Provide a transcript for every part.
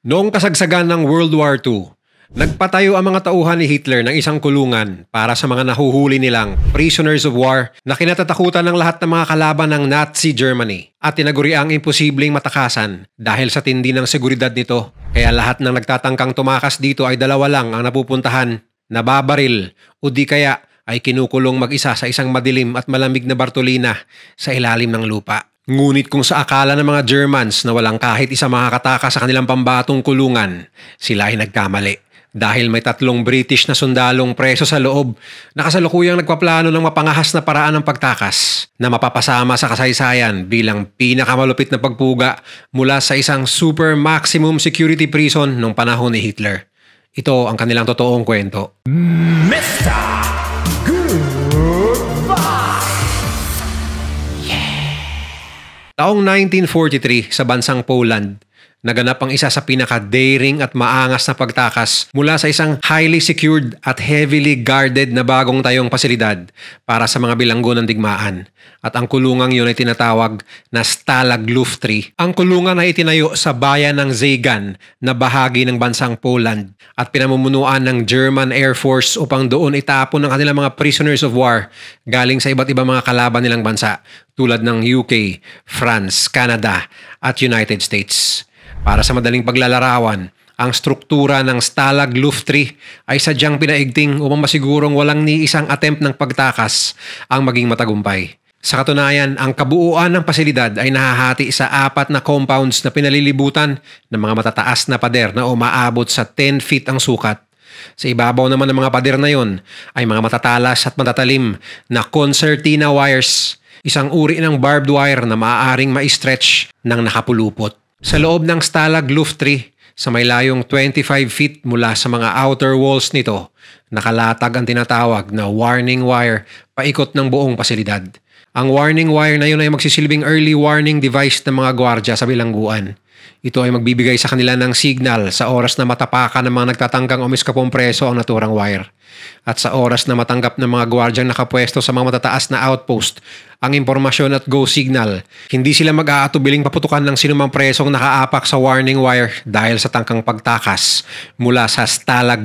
Noong kasagsagan ng World War II, nagpatayo ang mga tauhan ni Hitler ng isang kulungan para sa mga nahuhuli nilang prisoners of war na kinatatakutan ng lahat ng mga kalaban ng Nazi Germany at tinaguri ang imposibleng matakasan dahil sa tindi ng seguridad nito. Kaya lahat ng nagtatangkang tumakas dito ay dalawa lang ang napupuntahan, nababaril o di kaya ay kinukulong mag-isa sa isang madilim at malamig na Bartolina sa ilalim ng lupa. Ngunit kung sa akala ng mga Germans na walang kahit isa makakataka sa kanilang pambatong kulungan, sila ay nagkamali dahil may tatlong British na sundalong preso sa loob na kasalukuyang nagpaplano ng mapangahas na paraan ng pagtakas na mapapasama sa kasaysayan bilang pinakamalupit na pagpuga mula sa isang super maximum security prison noong panahon ni Hitler. Ito ang kanilang totoong kwento. Mister! Taong 1943 sa bansang Poland, Naganap ang isa sa pinaka-daring at maangas na pagtakas mula sa isang highly secured at heavily guarded na bagong tayong pasilidad para sa mga bilanggo ng digmaan. At ang kulungang yun ay tinatawag na Stalag Luftri. Ang kulungan ay itinayo sa bayan ng Zagan na bahagi ng bansang Poland at pinamumunuan ng German Air Force upang doon itapon ng kanilang mga prisoners of war galing sa iba't ibang mga kalaban nilang bansa tulad ng UK, France, Canada at United States. Para sa madaling paglalarawan, ang struktura ng Stalag Luftri ay sadyang pinaigting upang masigurong walang ni isang attempt ng pagtakas ang maging matagumpay. Sa katunayan, ang kabuuan ng pasilidad ay nahahati sa apat na compounds na pinalilibutan ng mga matataas na pader na umaabot sa 10 feet ang sukat. Sa ibabaw naman ng mga pader na yon ay mga matatalas at matatalim na concertina wires, isang uri ng barbed wire na maaaring ma-stretch ng nakapulupot. Sa loob ng Stalag 3, sa may layong 25 feet mula sa mga outer walls nito, nakalatag ang tinatawag na warning wire paikot ng buong pasilidad. Ang warning wire na yun ay magsisilbing early warning device ng mga gwardya sa bilangguan. Ito ay magbibigay sa kanila ng signal sa oras na matapakan ng mga nagtatangkang umiskapong preso ang naturang wire. At sa oras na matanggap ng mga gwardyang nakapwesto sa mga matataas na outpost ang impormasyon at go signal, hindi sila mag-aatubiling paputukan ng sinumang presong nakaapak sa warning wire dahil sa tangkang pagtakas mula sa Stalag 3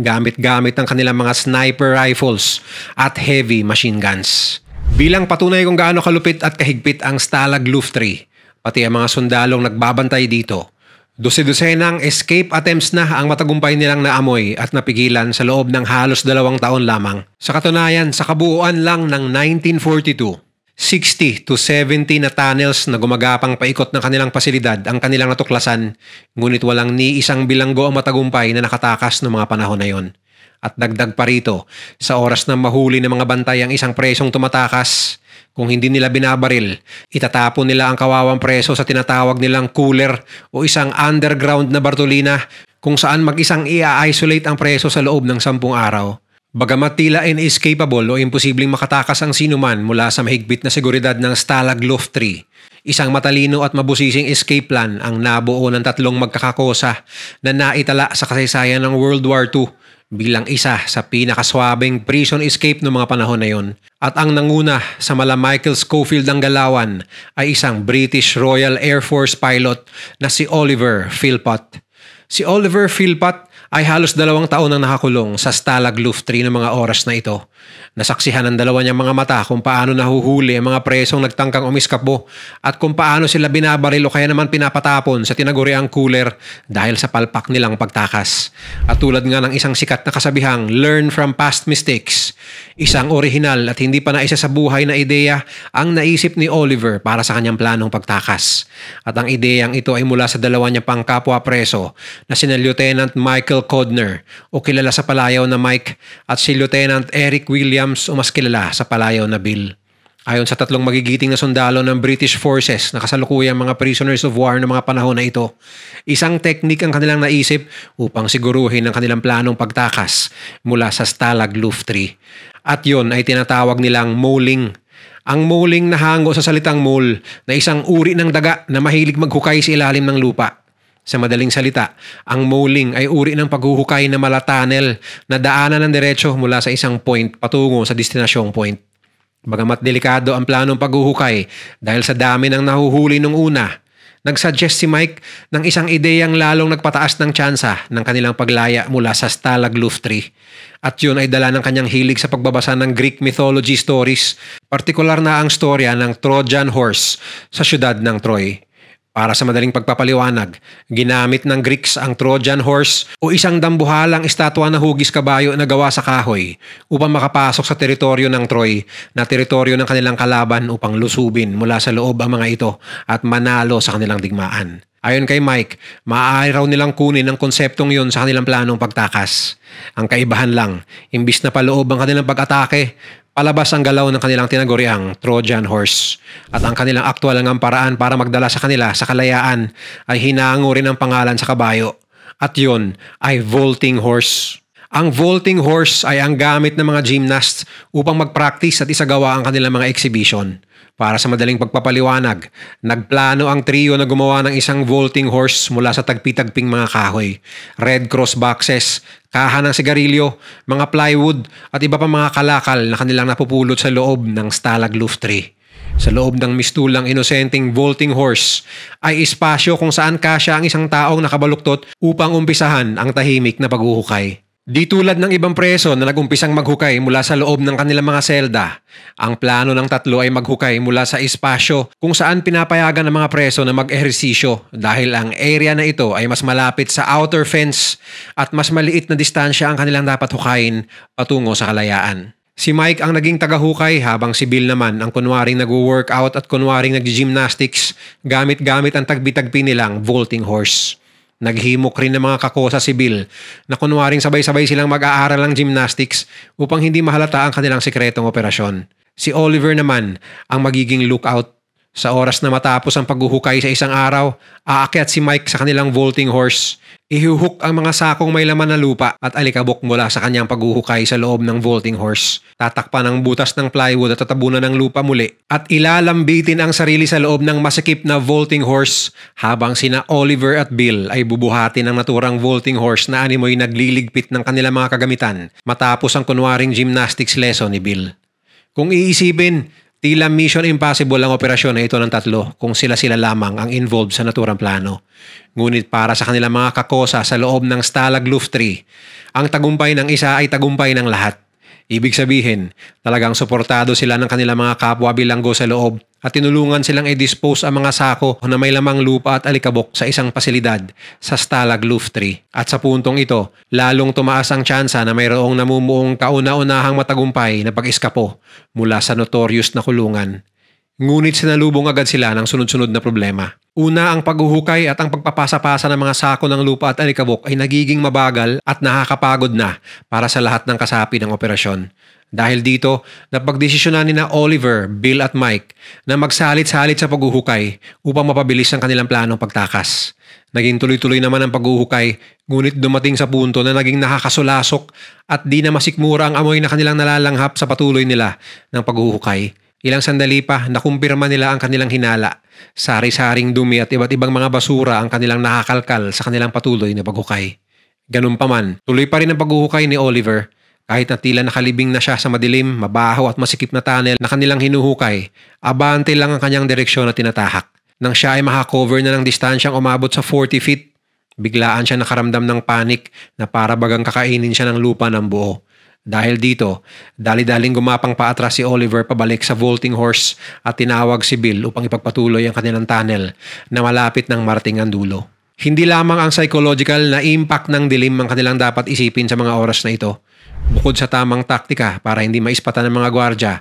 gamit-gamit ang kanilang mga sniper rifles at heavy machine guns. Bilang patunay kung gaano kalupit at kahigpit ang Stalag 3, pati ang mga sundalong nagbabantay dito. Dose-dosenang escape attempts na ang matagumpay nilang naamoy at napigilan sa loob ng halos dalawang taon lamang. Sa katunayan, sa kabuuan lang ng 1942, 60 to 70 na tunnels na gumagapang paikot ng kanilang pasilidad ang kanilang natuklasan, ngunit walang ni isang bilanggo ang matagumpay na nakatakas noong mga panahon na yon. At dagdag pa rito, sa oras na mahuli ng mga bantay ang isang presong tumatakas, kung hindi nila binabaril, itatapon nila ang kawawang preso sa tinatawag nilang cooler o isang underground na Bartolina kung saan mag-isang ia-isolate ang preso sa loob ng sampung araw. Bagamat tila inescapable o imposibleng makatakas ang sinuman mula sa mahigpit na seguridad ng Stalag Luft 3, isang matalino at mabusising escape plan ang nabuo ng tatlong magkakakosa na naitala sa kasaysayan ng World War II bilang isa sa pinakaswabing prison escape ng mga panahon na yon. At ang nanguna sa mala Michael Schofield ang galawan ay isang British Royal Air Force pilot na si Oliver Philpott. Si Oliver Philpott ay halos dalawang taon ang nakakulong sa Stalag Luftri ng mga oras na ito Nasaksihan ng dalawa niyang mga mata kung paano nahuhuli ang mga presong nagtangkang umiskapo at kung paano sila binabaril o kaya naman pinapatapon sa tinaguriang cooler dahil sa palpak nilang pagtakas. At tulad nga ng isang sikat na kasabihang learn from past mistakes, isang orihinal at hindi pa naisa sa buhay na ideya ang naisip ni Oliver para sa kanyang planong pagtakas. At ang ideyang ito ay mula sa dalawa niyang pangkapwa preso na si Lieutenant Michael Codner o kilala sa palayaw na Mike at si Lieutenant Eric Williams o mas kilala sa palayaw na Bill. Ayon sa tatlong magigiting na sundalo ng British forces na kasalukuyang mga prisoners of war ng mga panahon na ito, isang teknik ang kanilang naisip upang siguruhin ang kanilang planong pagtakas mula sa Stalag 3. At yon ay tinatawag nilang moling. Ang moling na hango sa salitang mole na isang uri ng daga na mahilig maghukay sa ilalim ng lupa. Sa madaling salita, ang moling ay uri ng paghuhukay na mala na daanan ng diretsyo mula sa isang point patungo sa destinasyong point. Bagamat delikado ang planong paghuhukay dahil sa dami ng nahuhuli nung una, nagsuggest si Mike ng isang ideyang lalong nagpataas ng tsansa ng kanilang paglaya mula sa Stalag Luftri. At yun ay dala ng kanyang hilig sa pagbabasa ng Greek mythology stories, partikular na ang storya ng Trojan Horse sa siyudad ng Troy. Para sa madaling pagpapaliwanag, ginamit ng Greeks ang Trojan horse o isang dambuhalang estatwa na hugis kabayo na gawa sa kahoy upang makapasok sa teritoryo ng Troy na teritoryo ng kanilang kalaban upang lusubin mula sa loob ang mga ito at manalo sa kanilang digmaan. Ayon kay Mike, maaari raw nilang kunin ang konseptong yon sa kanilang planong pagtakas. Ang kaibahan lang, imbis na paloob ang kanilang pag-atake, Palabas ang galaw ng kanilang tinaguriang Trojan horse at ang kanilang aktwal ang paraan para magdala sa kanila sa kalayaan ay hinango rin ang pangalan sa kabayo at yon ay vaulting horse. Ang vaulting horse ay ang gamit ng mga gymnasts upang mag-practice at isagawa ang kanilang mga exhibition. Para sa madaling pagpapaliwanag, nagplano ang trio na gumawa ng isang vaulting horse mula sa tagpitagping mga kahoy, red cross boxes, kaha ng sigarilyo, mga plywood at iba pa mga kalakal na kanilang napupulot sa loob ng Stalag tree. Sa loob ng mistulang inosenteng vaulting horse ay espasyo kung saan kasya ang isang taong nakabaluktot upang umpisahan ang tahimik na paghuhukay. Di tulad ng ibang preso na nagumpisang maghukay mula sa loob ng kanilang mga selda, ang plano ng tatlo ay maghukay mula sa espasyo kung saan pinapayagan ng mga preso na mag-ehersisyo dahil ang area na ito ay mas malapit sa outer fence at mas maliit na distansya ang kanilang dapat hukayin patungo sa kalayaan. Si Mike ang naging tagahukay habang si Bill naman ang kunwaring nag-workout at kunwaring nag-gymnastics gamit-gamit ang tagbi-tagpi nilang vaulting horse. Naghimok rin ng mga kako sa sibil na kunwaring sabay-sabay silang mag-aaral lang gymnastics upang hindi mahalata ang kanilang sikretong operasyon. Si Oliver naman ang magiging lookout sa oras na matapos ang paghuhukay sa isang araw, aakyat si Mike sa kanilang vaulting horse. Ihuhuk ang mga sakong may laman na lupa at alikabok mula sa kanyang paghuhukay sa loob ng vaulting horse. Tatakpan ang butas ng plywood at tatabunan ng lupa muli at ilalambitin ang sarili sa loob ng masikip na vaulting horse habang sina Oliver at Bill ay bubuhati ng naturang vaulting horse na animoy nagliligpit ng kanilang mga kagamitan matapos ang kunwaring gymnastics lesson ni Bill. Kung iisipin, Tila mission impossible ang operasyon na ito ng tatlo kung sila-sila lamang ang involved sa naturang plano. Ngunit para sa kanilang mga kakosa sa loob ng Stalag Luftri, ang tagumpay ng isa ay tagumpay ng lahat. Ibig sabihin, talagang suportado sila ng kanilang mga kapwa bilanggo sa loob at tinulungan silang i-dispose ang mga sako na may lamang lupa at alikabok sa isang pasilidad sa Stalag Luftri. At sa puntong ito, lalong tumaas ang tsansa na mayroong namumuong kauna-unahang matagumpay na pag-iskapo mula sa notorious na kulungan Ngunit sinalubong agad sila ng sunod-sunod na problema. Una, ang paghuhukay at ang pagpapasa-pasa ng mga sako ng lupa at alikabok ay nagiging mabagal at nakakapagod na para sa lahat ng kasapi ng operasyon. Dahil dito, napagdesisyonan ni na Oliver, Bill at Mike na magsalit-salit sa paghuhukay upang mapabilis ang kanilang planong pagtakas. Naging tuloy-tuloy naman ang paghuhukay, ngunit dumating sa punto na naging nakakasulasok at di na masikmura ang amoy na kanilang nalalanghap sa patuloy nila ng paghuhukay. Ilang sandali pa, nakumpirma nila ang kanilang hinala. Sari-saring dumi at iba't ibang mga basura ang kanilang nakakalkal sa kanilang patuloy na paghukay. Ganun pa man, tuloy pa rin ang paghuhukay ni Oliver kahit na tila nakalibing na siya sa madilim, mabaho at masikip na tunnel na kanilang hinuhukay, abante lang ang kanyang direksyon na tinatahak. Nang siya ay makakover na ng distansyang umabot sa 40 feet, biglaan siya nakaramdam ng panik na para bagang kakainin siya ng lupa ng buo. Dahil dito, dali-daling gumapang paatras si Oliver pabalik sa vaulting horse at tinawag si Bill upang ipagpatuloy ang kanilang tunnel na malapit ng marating ang dulo. Hindi lamang ang psychological na impact ng dilim ang kanilang dapat isipin sa mga oras na ito, Bukod sa tamang taktika para hindi maispatan ng mga gwardya,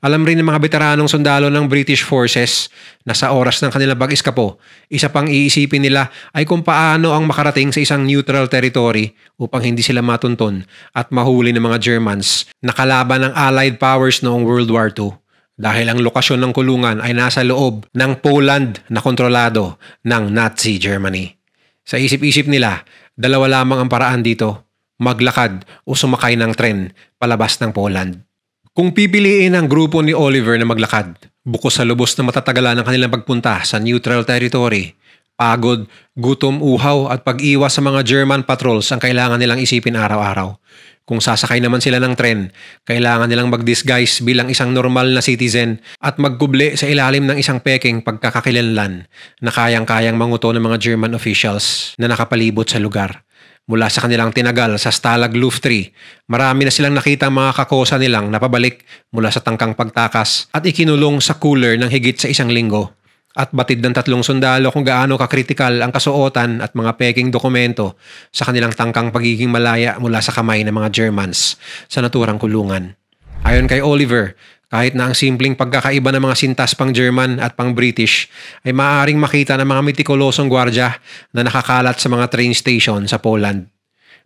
alam rin ng mga veteranong sundalo ng British forces na sa oras ng kanila pag-iskapo, isa pang iisipin nila ay kung paano ang makarating sa isang neutral territory upang hindi sila matunton at mahuli ng mga Germans na kalaban ng Allied powers noong World War II. Dahil ang lokasyon ng kulungan ay nasa loob ng Poland na kontrolado ng Nazi Germany. Sa isip-isip nila, dalawa lamang ang paraan dito maglakad o sumakay ng tren palabas ng Poland. Kung pipiliin ang grupo ni Oliver na maglakad, buko sa lubos na matatagalan ng kanilang pagpunta sa neutral territory, pagod, gutom, uhaw at pag-iwas sa mga German patrols ang kailangan nilang isipin araw-araw. Kung sasakay naman sila ng tren, kailangan nilang mag-disguise bilang isang normal na citizen at magkuble sa ilalim ng isang peking pagkakakilanlan na kayang-kayang manguto ng mga German officials na nakapalibot sa lugar mula sa kanilang tinagal sa Stalag 3. Marami na silang nakita mga kakosa nilang napabalik mula sa tangkang pagtakas at ikinulong sa cooler ng higit sa isang linggo. At batid ng tatlong sundalo kung gaano kakritikal ang kasuotan at mga peking dokumento sa kanilang tangkang pagiging malaya mula sa kamay ng mga Germans sa naturang kulungan. Ayon kay Oliver, kahit na ang simpleng pagkakaiba ng mga sintas pang German at pang British ay maaaring makita ng mga metikulosong gwardya na nakakalat sa mga train station sa Poland.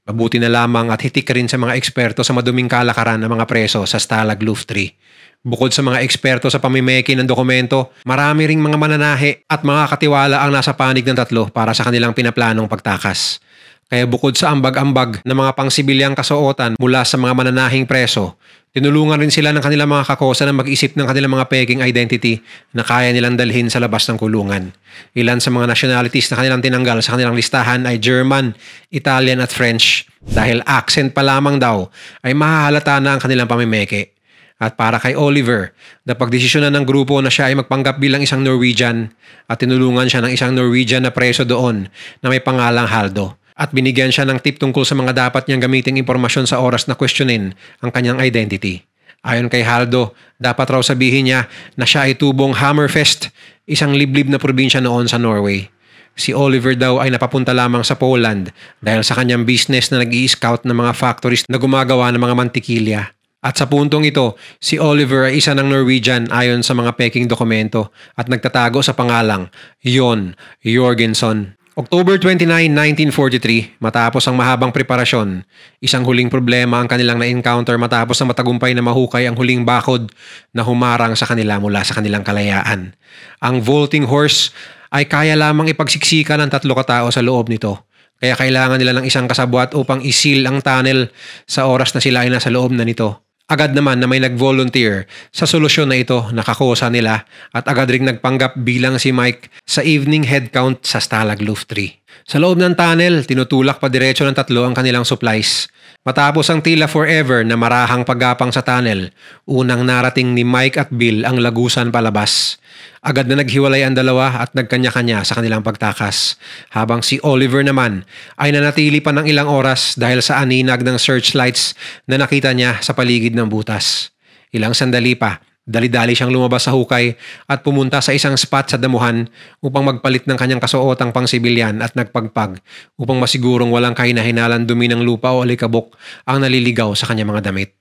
Mabuti na lamang at hitik rin sa mga eksperto sa maduming kalakaran ng mga preso sa Stalag Luft 3. Bukod sa mga eksperto sa pamimeki ng dokumento, marami ring mga mananahe at mga katiwala ang nasa panig ng tatlo para sa kanilang pinaplanong pagtakas. Kaya bukod sa ambag-ambag ng mga pangsibilyang kasuotan mula sa mga mananahing preso, Tinulungan rin sila ng kanilang mga kakosa na mag-isip ng kanilang mga peking identity na kaya nilang dalhin sa labas ng kulungan. Ilan sa mga nationalities na kanilang tinanggal sa kanilang listahan ay German, Italian at French dahil accent pa lamang daw ay mahahalata na ang kanilang pamimeke. At para kay Oliver, napagdesisyonan ng grupo na siya ay magpanggap bilang isang Norwegian at tinulungan siya ng isang Norwegian na preso doon na may pangalang Haldo at binigyan siya ng tip tungkol sa mga dapat niyang gamiting impormasyon sa oras na questionin ang kanyang identity. Ayon kay Haldo, dapat raw sabihin niya na siya ay tubong Hammerfest, isang liblib na probinsya noon sa Norway. Si Oliver daw ay napapunta lamang sa Poland dahil sa kanyang business na nag scout ng mga factories na gumagawa ng mga mantikilya. At sa puntong ito, si Oliver ay isa ng Norwegian ayon sa mga peking dokumento at nagtatago sa pangalang Yon Jorgensen. October 29, 1943, matapos ang mahabang preparasyon, isang huling problema ang kanilang na-encounter matapos na matagumpay na mahukay ang huling bakod na humarang sa kanila mula sa kanilang kalayaan. Ang vaulting horse ay kaya lamang ipagsiksikan ng tatlo katao sa loob nito. Kaya kailangan nila ng isang kasabwat upang isil ang tunnel sa oras na sila ay nasa loob na nito. Agad naman na may nag-volunteer sa solusyon na ito nakakuha nila at agad ring nagpanggap bilang si Mike sa evening headcount sa Stalag Luft 3. Sa loob ng tunnel, tinutulak pa diretso ng tatlo ang kanilang supplies. Matapos ang tila forever na marahang paggapang sa tunnel, unang narating ni Mike at Bill ang lagusan palabas. Agad na naghiwalay ang dalawa at nagkanya-kanya sa kanilang pagtakas. Habang si Oliver naman ay nanatili pa ng ilang oras dahil sa aninag ng searchlights na nakita niya sa paligid ng butas. Ilang sandali pa, Dali-dali siyang lumabas sa hukay at pumunta sa isang spot sa damuhan upang magpalit ng kanyang kasuotang pangsibilyan at nagpagpag upang masigurong walang kahinahinalan dumi ng lupa o alikabok ang naliligaw sa kanyang mga damit.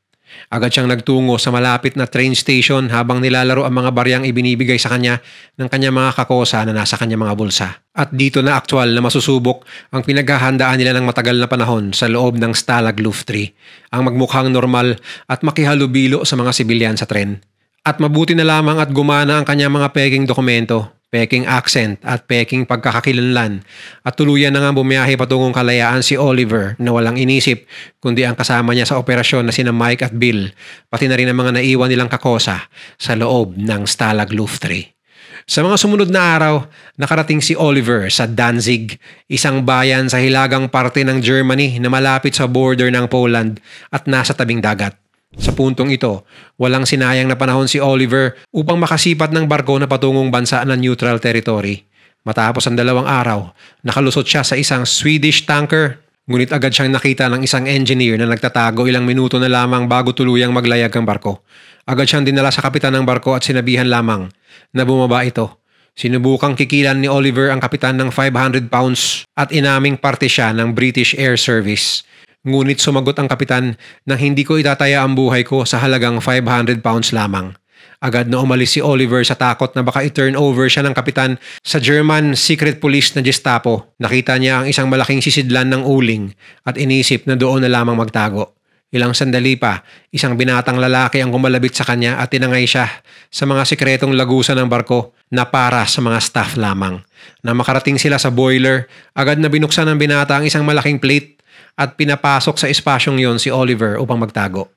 Agad siyang nagtungo sa malapit na train station habang nilalaro ang mga baryang ibinibigay sa kanya ng kanyang mga kakosa na nasa kanyang mga bulsa. At dito na aktwal na masusubok ang pinaghahandaan nila ng matagal na panahon sa loob ng Stalag Luftri, ang magmukhang normal at makihalubilo sa mga sibilyan sa tren at mabuti na lamang at gumana ang kanyang mga peking dokumento, peking accent at peking pagkakakilanlan at tuluyan na nga bumiyahe patungong kalayaan si Oliver na walang inisip kundi ang kasama niya sa operasyon na sina Mike at Bill pati na rin ang mga naiwan nilang kakosa sa loob ng Stalag 3. Sa mga sumunod na araw, nakarating si Oliver sa Danzig, isang bayan sa hilagang parte ng Germany na malapit sa border ng Poland at nasa tabing dagat. Sa puntong ito, walang sinayang na panahon si Oliver upang makasipat ng barko na patungong bansa ng neutral territory. Matapos ang dalawang araw, nakalusot siya sa isang Swedish tanker. Ngunit agad siyang nakita ng isang engineer na nagtatago ilang minuto na lamang bago tuluyang maglayag ang barko. Agad siyang dinala sa kapitan ng barko at sinabihan lamang na bumaba ito. Sinubukang kikilan ni Oliver ang kapitan ng 500 pounds at inaming parte siya ng British Air Service. Ngunit sumagot ang kapitan na hindi ko itataya ang buhay ko sa halagang 500 pounds lamang. Agad na umalis si Oliver sa takot na baka i-turn over siya ng kapitan sa German secret police na Gestapo. Nakita niya ang isang malaking sisidlan ng uling at inisip na doon na lamang magtago. Ilang sandali pa, isang binatang lalaki ang kumalabit sa kanya at tinangay siya sa mga sikretong lagusan ng barko na para sa mga staff lamang. Na makarating sila sa boiler, agad na binuksan ng binata ang isang malaking plate at pinapasok sa espasyong yon si Oliver upang magtago.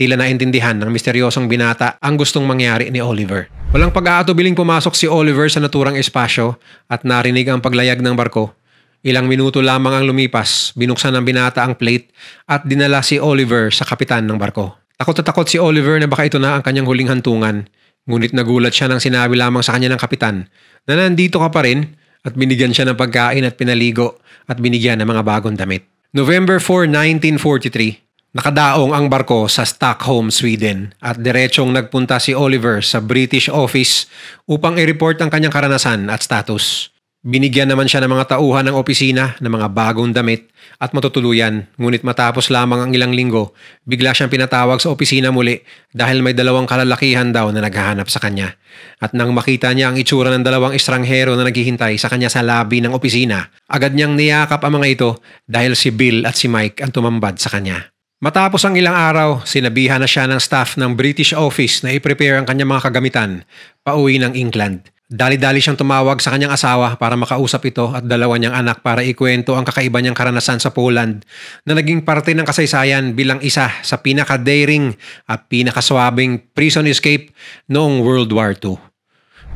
Tila naintindihan ng misteryosong binata ang gustong mangyari ni Oliver. Walang pag-aatubiling pumasok si Oliver sa naturang espasyo at narinig ang paglayag ng barko. Ilang minuto lamang ang lumipas, binuksan ng binata ang plate at dinala si Oliver sa kapitan ng barko. Takot na takot si Oliver na baka ito na ang kanyang huling hantungan. Ngunit nagulat siya nang sinabi lamang sa kanya ng kapitan na nandito ka pa rin at binigyan siya ng pagkain at pinaligo at binigyan ng mga bagong damit. November 4, 1943, nakadaong ang barko sa Stockholm, Sweden at diretsong nagpunta si Oliver sa British office upang i-report ang kanyang karanasan at status. Binigyan naman siya ng mga tauhan ng opisina ng mga bagong damit at matutuluyan ngunit matapos lamang ang ilang linggo, bigla siyang pinatawag sa opisina muli dahil may dalawang kalalakihan daw na naghahanap sa kanya. At nang makita niya ang itsura ng dalawang estranghero na naghihintay sa kanya sa lobby ng opisina, agad niyang niyakap ang mga ito dahil si Bill at si Mike ang tumambad sa kanya. Matapos ang ilang araw, sinabihan na siya ng staff ng British office na i-prepare ang kanyang mga kagamitan pauwi ng England Dali-dali siyang tumawag sa kanyang asawa para makausap ito at dalawa niyang anak para ikwento ang kakaiba niyang karanasan sa Poland na naging parte ng kasaysayan bilang isa sa pinaka-daring at pinakaswabing prison escape noong World War II.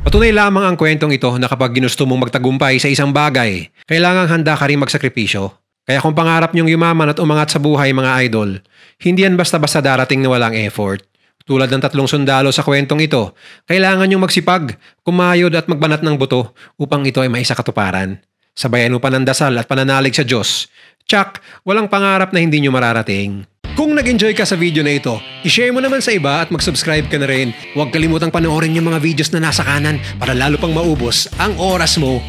Patunay lamang ang kwentong ito na kapag ginusto mong magtagumpay sa isang bagay, kailangang handa ka rin magsakripisyo. Kaya kung pangarap niyong yumaman at umangat sa buhay mga idol, hindi yan basta-basta darating na walang effort. Tulad ng tatlong sundalo sa kwentong ito, kailangan niyong magsipag, kumayod at magbanat ng buto upang ito ay maisa katuparan. Sabayan mo pa ng dasal at pananalig sa Diyos. Tsak, walang pangarap na hindi niyo mararating. Kung nag-enjoy ka sa video na ito, ishare mo naman sa iba at mag-subscribe ka na rin. Huwag kalimutang panoorin yung mga videos na nasa kanan para lalo pang maubos ang oras mo.